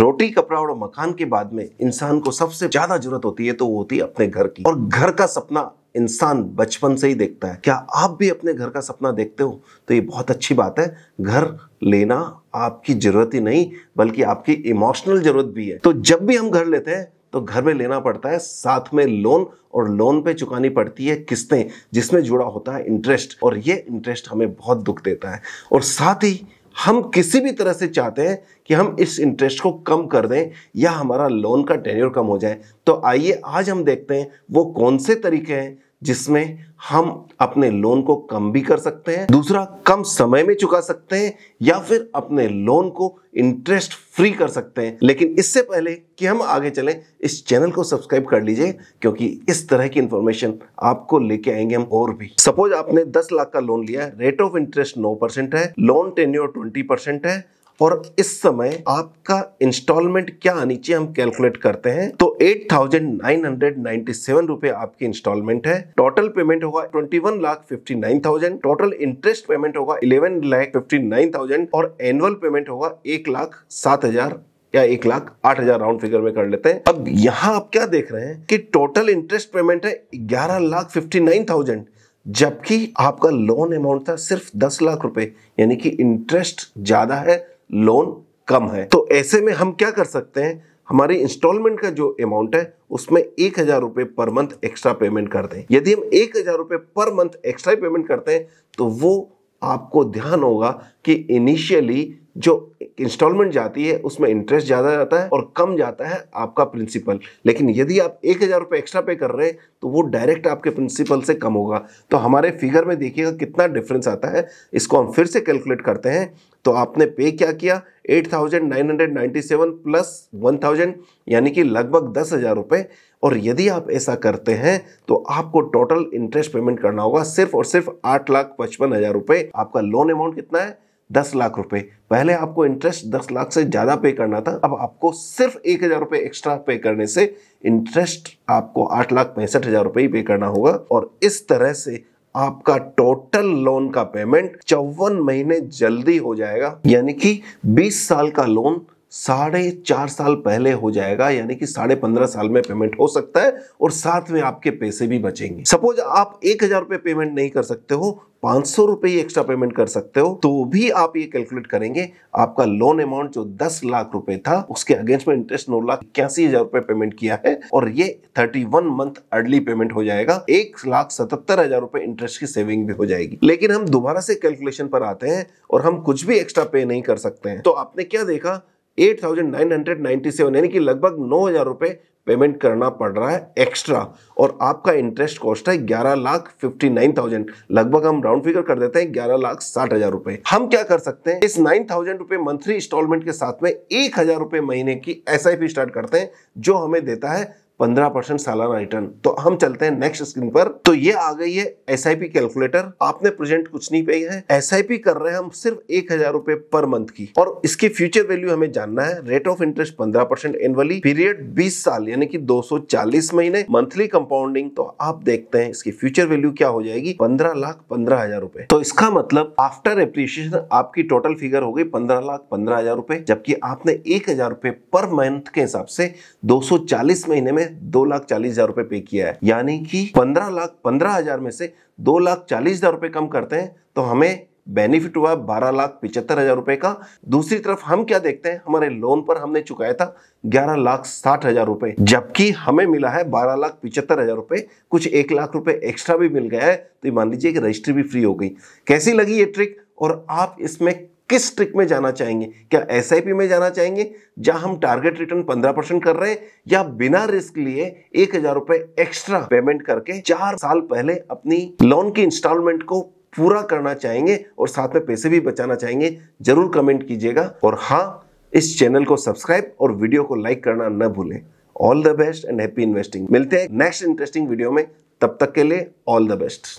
रोटी कपड़ा और मकान के बाद में इंसान को सबसे ज्यादा जरूरत होती है तो वो होती है अपने घर की और घर का सपना इंसान बचपन से ही देखता है क्या आप भी अपने घर का सपना देखते हो तो ये बहुत अच्छी बात है घर लेना आपकी जरूरत ही नहीं बल्कि आपकी इमोशनल जरूरत भी है तो जब भी हम घर लेते हैं तो घर में लेना पड़ता है साथ में लोन और लोन पे चुकानी पड़ती है किस्तें जिसमें जुड़ा होता है इंटरेस्ट और ये इंटरेस्ट हमें बहुत दुख देता है और साथ ही हम किसी भी तरह से चाहते हैं कि हम इस इंटरेस्ट को कम कर दें या हमारा लोन का टेन्योर कम हो जाए तो आइए आज हम देखते हैं वो कौन से तरीके हैं जिसमें हम अपने लोन को कम भी कर सकते हैं दूसरा कम समय में चुका सकते हैं या फिर अपने लोन को इंटरेस्ट फ्री कर सकते हैं लेकिन इससे पहले कि हम आगे चलें इस चैनल को सब्सक्राइब कर लीजिए क्योंकि इस तरह की इंफॉर्मेशन आपको लेके आएंगे हम और भी सपोज आपने 10 लाख का लोन लिया है रेट ऑफ इंटरेस्ट नौ परसेंट है लोन टेन्योर ट्वेंटी परसेंट है और इस समय आपका इंस्टॉलमेंट क्या आनी चाहिए हम कैलकुलेट करते हैं तो eight thousand nine hundred ninety seven रुपए आपकी इंस्टॉलमेंट है टोटल पेमेंट होगा twenty one lakh fifty nine thousand total interest payment होगा eleven lakh fifty nine thousand और एनुअल पेमेंट होगा एक लाख सात हजार या एक लाख आठ हजार राउंड फिगर में कर लेते हैं अब यहाँ आप क्या देख रहे हैं कि टोटल इंटरेस्ट पेमेंट है ग्यारह लाख फिफ्टी नाइन थाउजेंड जबकि आपका लोन अमाउंट था सिर्फ दस लाख रुपए यानी कि इंटरेस्ट ज्यादा है लोन कम है तो ऐसे में हम क्या कर सकते हैं हमारे इंस्टॉलमेंट का जो अमाउंट है उसमें एक हज़ार रुपए पर मंथ एक्स्ट्रा पेमेंट कर दें यदि हम एक हज़ार रुपए पर मंथ एक्स्ट्रा पेमेंट करते हैं तो वो आपको ध्यान होगा कि इनिशियली जो इंस्टॉलमेंट जाती है उसमें इंटरेस्ट ज़्यादा जाता है और कम जाता है आपका प्रिंसिपल लेकिन यदि आप एक हज़ार रुपये एक्स्ट्रा पे कर रहे हैं तो वो डायरेक्ट आपके प्रिंसिपल से कम होगा तो हमारे फिगर में देखिएगा कितना डिफरेंस आता है इसको हम फिर से कैलकुलेट करते हैं तो आपने पे क्या किया 8,997 प्लस 1,000 यानी कि लगभग दस हज़ार रुपये और यदि आप ऐसा करते हैं तो आपको टोटल इंटरेस्ट पेमेंट करना होगा सिर्फ और सिर्फ आठ लाख पचपन हज़ार रुपये आपका लोन अमाउंट कितना है दस लाख रुपए पहले आपको इंटरेस्ट दस लाख से ज़्यादा पे करना था अब आपको सिर्फ एक हज़ार रुपए एक्स्ट्रा पे करने से इंटरेस्ट आपको आठ लाख पैंसठ हज़ार रुपए ही पे करना होगा और इस तरह से आपका टोटल लोन का पेमेंट चौवन महीने जल्दी हो जाएगा यानी कि 20 साल का लोन साढ़े चार साल पहले हो जाएगा यानी कि साढ़े पंद्रह साल में पेमेंट हो सकता है और साथ में आपके पैसे भी बचेंगे सपोज आप एक हजार रुपये पेमेंट नहीं कर सकते हो पांच सौ रुपए एक्स्ट्रा पेमेंट कर सकते हो तो भी आप ये कैलकुलेट करेंगे आपका लोन अमाउंट जो दस लाख रुपए था उसके अगेंस्ट में इंटरेस्ट नौ लाख इक्यासी हजार रुपए पेमेंट किया है और ये thirty one month early payment हो जाएगा एक लाख सतहत्तर हजार रुपए इंटरेस्ट की सेविंग भी हो जाएगी लेकिन हम दोबारा से कैलकुलेशन पर आते हैं और हम कुछ भी एक्स्ट्रा पे नहीं कर सकते हैं तो आपने क्या देखा एट यानी कि लगभग नौ पेमेंट करना पड़ रहा है एक्स्ट्रा और आपका इंटरेस्ट कॉस्ट है ग्यारह लाख फिफ्टी नाइन थाउजेंड लगभग हम राउंड फिगर कर देते हैं ग्यारह लाख साठ हजार रुपए हम क्या कर सकते हैं इस नाइन थाउजेंड रुपए मंथली इंस्टॉलमेंट के साथ में एक हजार रुपए महीने की एस स्टार्ट करते हैं जो हमें देता है पंद्रह परसेंट सालाना रिटर्न तो हम चलते हैं नेक्स्ट स्क्रीन पर तो ये आ गई है एस कैलकुलेटर आपने प्रेजेंट कुछ नहीं पे है एस कर रहे हैं हम सिर्फ एक हजार रुपए पर मंथ की और इसकी फ्यूचर वैल्यू हमें जानना है रेट ऑफ इंटरेस्ट पंद्रह परसेंट एनुअली पीरियड बीस साल यानी कि 240 महीने मंथली कंपाउंडिंग तो आप देखते हैं इसकी फ्यूचर वैल्यू क्या हो जाएगी पंद्रह लाख पंद्रह हजार रुपए तो इसका मतलब आफ्टर एप्रिशिएशन आपकी टोटल फिगर हो गई पंद्रह लाख पंद्रह हजार रुपए जबकि आपने एक हजार रुपए पर मंथ के हिसाब से दो महीने में दो लाख चालीस हजार रुपए पे किया है यानी कि पंद्रह लाख पंद्रह हजार में से दो लाख चालीस हजार रुपए कम करते हैं तो हमें बेनिफिट हुआ बारह लाख पिछहत्तर हजार रुपए का दूसरी तरफ हम क्या देखते हैं हमारे लोन पर हमने चुकाया था ग्यारह लाख साठ हजार रुपए जबकि हमें मिला है बारह लाख पिछहत्तर हजार रुपए कुछ एक लाख रुपए एक्स्ट्रा भी मिल गया है तो मान लीजिए कि रजिस्ट्री भी फ्री हो गई कैसी लगी ये ट्रिक और आप इसमें किस ट्रिक में जाना चाहेंगे क्या एस में जाना चाहेंगे जहां हम टारगेट रिटर्न 15 परसेंट कर रहे हैं या बिना रिस्क लिए एक हजार रुपए एक्स्ट्रा पेमेंट करके चार साल पहले अपनी लोन की इंस्टॉलमेंट को पूरा करना चाहेंगे और साथ में पैसे भी बचाना चाहेंगे जरूर कमेंट कीजिएगा और हाँ इस चैनल को सब्सक्राइब और वीडियो को लाइक करना न भूलें all the best and happy investing मिलते हैं नेक्स्ट इंटरेस्टिंग वीडियो में तब तक के लिए ऑल द बेस्ट